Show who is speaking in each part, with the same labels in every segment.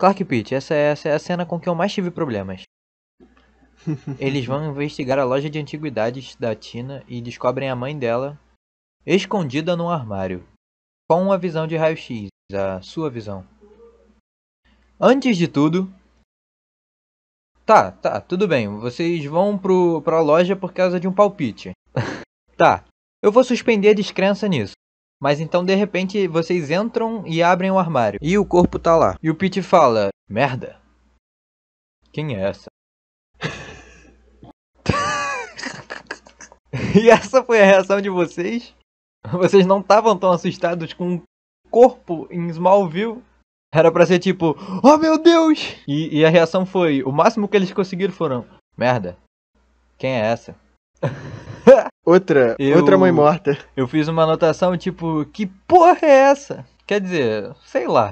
Speaker 1: Clark Pitt, essa é, essa é a cena com que eu mais tive problemas. Eles vão investigar a loja de antiguidades da Tina e descobrem a mãe dela escondida num armário, com uma visão de raio-x, a sua visão. Antes de tudo, tá, tá, tudo bem, vocês vão pro, pra loja por causa de um palpite. tá, eu vou suspender a descrença nisso. Mas então de repente vocês entram e abrem o armário. E o corpo tá lá. E o Pete fala: Merda. Quem é essa? e essa foi a reação de vocês? Vocês não estavam tão assustados com um corpo em Smallville? Era pra ser tipo, oh meu Deus! E, e a reação foi: o máximo que eles conseguiram foram: Merda, quem é essa?
Speaker 2: Outra, eu, outra mãe morta. Eu fiz
Speaker 1: uma anotação tipo, que porra é essa? Quer dizer, sei lá.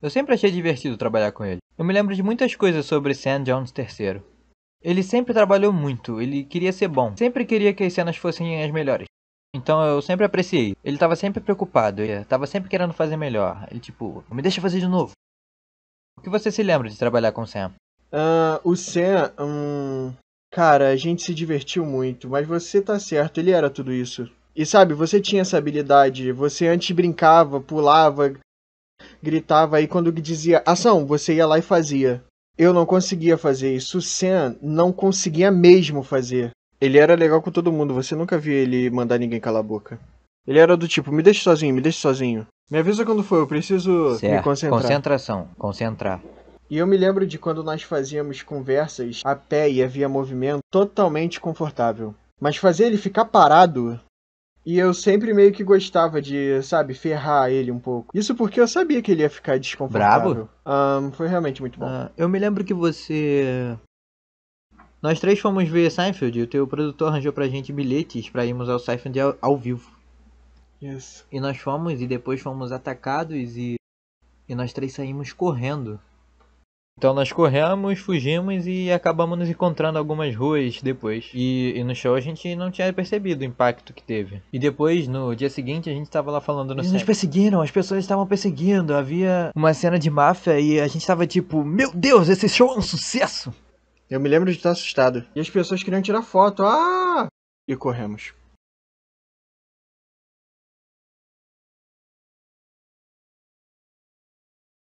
Speaker 1: Eu sempre achei divertido trabalhar com ele. Eu me lembro de muitas coisas sobre Sam Jones III. Ele sempre trabalhou muito, ele queria ser bom, sempre queria que as cenas fossem as melhores. Então eu sempre apreciei. Ele tava sempre preocupado, ele tava sempre querendo fazer melhor. Ele tipo, me deixa fazer de novo.
Speaker 2: O que você se lembra de trabalhar com o Sam? Uh, o Sam, um, Cara, a gente se divertiu muito, mas você tá certo, ele era tudo isso. E sabe, você tinha essa habilidade, você antes brincava, pulava, gritava, e quando dizia ação, você ia lá e fazia. Eu não conseguia fazer isso, Sam não conseguia mesmo fazer. Ele era legal com todo mundo, você nunca via ele mandar ninguém calar a boca. Ele era do tipo, me deixe sozinho, me deixe sozinho. Me avisa quando for, eu preciso certo. me concentrar. Concentração, concentrar. E eu me lembro de quando nós fazíamos conversas a pé e havia movimento totalmente confortável. Mas fazer ele ficar parado. E eu sempre meio que gostava de, sabe, ferrar ele um pouco. Isso porque eu sabia que ele ia ficar desconfortável. Bravo? Um, foi realmente muito bom. Ah, eu me lembro que você nós três fomos
Speaker 1: ver Seinfeld e o teu produtor arranjou pra gente bilhetes pra irmos ao Seinfeld ao, ao vivo. Isso. E nós fomos e depois fomos atacados e, e nós três saímos correndo. Então nós corremos, fugimos e acabamos nos encontrando algumas ruas depois. E, e, no show a gente não tinha percebido o impacto que teve. E depois, no dia seguinte, a gente tava lá falando no Eles nos perseguiram, as pessoas estavam perseguindo. Havia uma cena de máfia
Speaker 2: e a gente tava tipo, meu Deus, esse show é um sucesso! Eu me lembro de estar assustado. E as pessoas queriam tirar foto. Ah! E corremos.